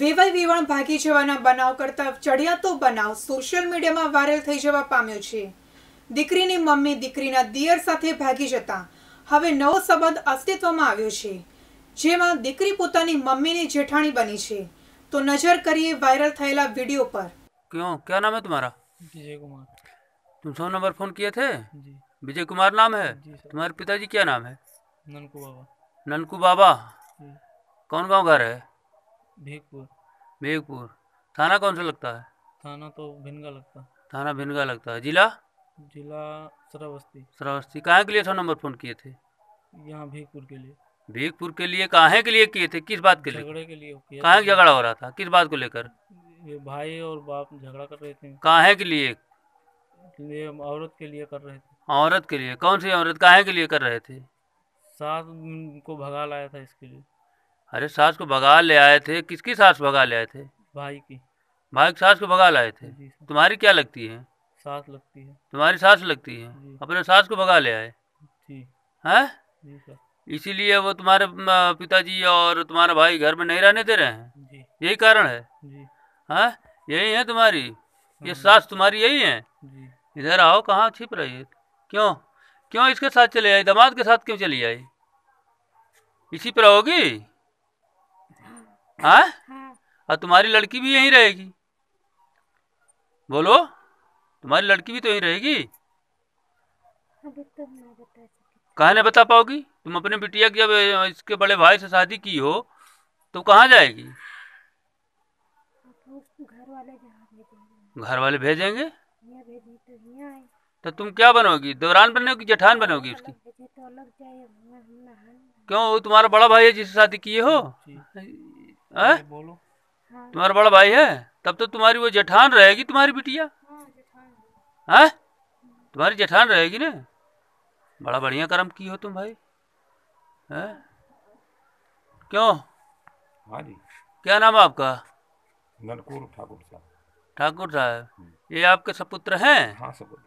વેવાઈ વેવાણ ભાગી જવાના બનાવ કરતા ચડિયાતો બનાવ સોશિયલ મીડિયામાં વાયરલ થઈ જવા પામ્યો છે દીકરીની મમ્મી દીકરીના દિયર સાથે ભાગી જતા હવે નવો સંબંધ અસ્તિત્વમાં આવ્યો છે જેમાં દીકરી પોતાની મમ્મીની જેઠાણી બની છે તો नजर करिए वायरल थैला वीडियो पर क्यों क्या नाम है तुम्हारा विजय कुमार तुम सौ नंबर फोन किए थे विजय कुमार नाम है तुम्हारे पिताजी क्या नाम है ननकू बाबा ननकू बाबा कौन गाँव घर है भेगपुर भेगपुर थाना कौन सा लगता है थाना तो भिनगा लगता है थाना भिनगा लगता है जिला जिला श्रावस्ती श्रावस्ती कहाँ के लिए था नंबर फोन किए थे यहाँ भेगपुर के लिए भेगपुर के लिए कहा के लिए किए थे किस बात के लिए झगड़े के लिए कहा झगड़ा हो रहा था किस बात को लेकर ये भाई और बाप झगड़ा कर रहे थे कहा के लिए औरत के लिए कर रहे थे औरत के लिए कौन सी औरत कहा के लिए कर रहे थे साथ को भगा लाया था इसके लिए अरे सास को भगा ले आए थे किसकी सास भगा ले आए थे भाई की भाई की सास को भगा लाए थे तुम्हारी क्या लगती है सास लगती है तुम्हारी सास लगती है अपने सास को भगा ले आए हैं इसीलिए वो तुम्हारे पिताजी और तुम्हारा भाई घर में नहीं रहने दे रहे हैं यही कारण है हाँ यही है तुम्हारी ये हाँ। सास तुम्हारी यही है इधर आओ कहाँ छिप रही है क्यों क्यों इसके साथ चले आई दामाद के साथ क्यों चली आई इसी पर होगी हाँ? और हाँ। हाँ, तुम्हारी लड़की भी यहीं रहेगी बोलो तुम्हारी लड़की भी तो यहीं रहेगी तो कहा नहीं बता पाओगी तुम अपने बिटिया की अब इसके बड़े भाई से शादी की हो तो कहाँ जाएगी घर वाले घर वाले भेजेंगे तो, तो तुम क्या बनोगी दौरान बनोगी जठान बनोगी उसकी तो क्यों तुम्हारा बड़ा भाई है जिससे शादी किए हो हाँ? बोलो हाँ। तुम्हारा बड़ा भाई है तब तो तुम्हारी वो जेठान रहेगी तुम्हारी बिटिया हाँ, हैं तुम्हारी जेठान रहेगी ना बड़ा बढ़िया कर्म की हो तुम भाई है क्यों हाँ जी क्या नाम आपका नलकूर ठाकुर साहब ठाकुर साहब हम्म। ये आपके सपुत्र हैं हाँ सपुत्र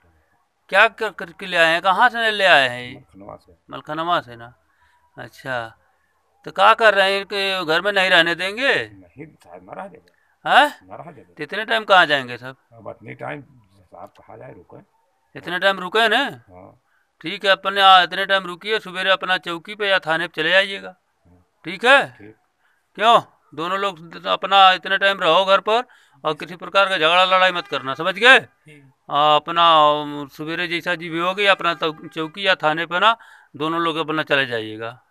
क्या करके कर ले आए हैं कहाँ से ले आए हैं मलखनवा से मलखनवा से ना अच्छा तो क्या कर रहे हैं कि घर में नहीं रहने देंगे हाँ? तो इतने टाइम कहाँ जाएंगे सब इतने टाइम कहा जाए रुके इतने टाइम रुके न ठीक है अपने इतने टाइम रुकिए सवेरे अपना चौकी पे या थाने पे चले जाइएगा हाँ। ठीक है क्यों दोनों लोग अपना इतने टाइम रहो घर पर और किसी प्रकार का झगड़ा लड़ाई मत करना समझ गए अपना सवेरे जैसा जी भी होगी अपना तो चौकी या थाने पे ना दोनों लोग अपना चले जाइएगा